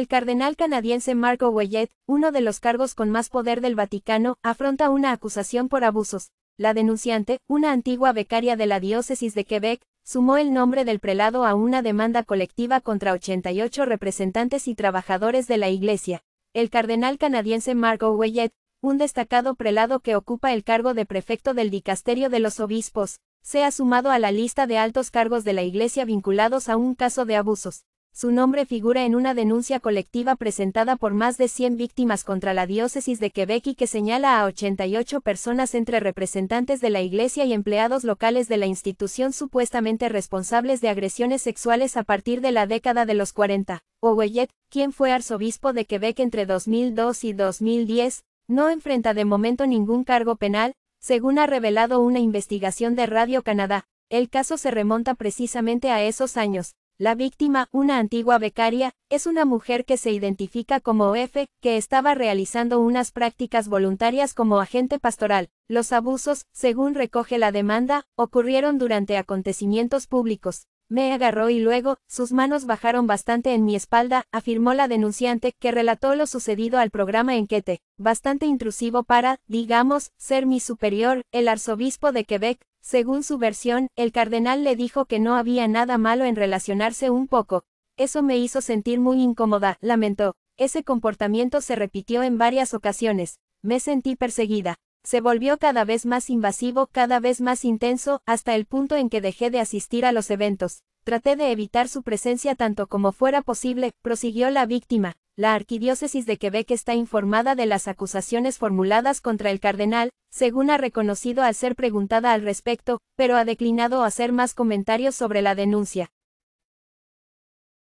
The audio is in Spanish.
El cardenal canadiense Marco Ouellet, uno de los cargos con más poder del Vaticano, afronta una acusación por abusos. La denunciante, una antigua becaria de la diócesis de Quebec, sumó el nombre del prelado a una demanda colectiva contra 88 representantes y trabajadores de la Iglesia. El cardenal canadiense Marco Ouellet, un destacado prelado que ocupa el cargo de prefecto del Dicasterio de los Obispos, se ha sumado a la lista de altos cargos de la Iglesia vinculados a un caso de abusos. Su nombre figura en una denuncia colectiva presentada por más de 100 víctimas contra la diócesis de Quebec y que señala a 88 personas entre representantes de la iglesia y empleados locales de la institución supuestamente responsables de agresiones sexuales a partir de la década de los 40. Ouellet, quien fue arzobispo de Quebec entre 2002 y 2010, no enfrenta de momento ningún cargo penal, según ha revelado una investigación de Radio Canadá. El caso se remonta precisamente a esos años, la víctima, una antigua becaria, es una mujer que se identifica como F, que estaba realizando unas prácticas voluntarias como agente pastoral. Los abusos, según recoge la demanda, ocurrieron durante acontecimientos públicos. Me agarró y luego, sus manos bajaron bastante en mi espalda, afirmó la denunciante, que relató lo sucedido al programa Enquete, bastante intrusivo para, digamos, ser mi superior, el arzobispo de Quebec. Según su versión, el cardenal le dijo que no había nada malo en relacionarse un poco. Eso me hizo sentir muy incómoda, lamentó. Ese comportamiento se repitió en varias ocasiones. Me sentí perseguida. Se volvió cada vez más invasivo, cada vez más intenso, hasta el punto en que dejé de asistir a los eventos. Traté de evitar su presencia tanto como fuera posible, prosiguió la víctima. La Arquidiócesis de Quebec está informada de las acusaciones formuladas contra el cardenal, según ha reconocido al ser preguntada al respecto, pero ha declinado hacer más comentarios sobre la denuncia.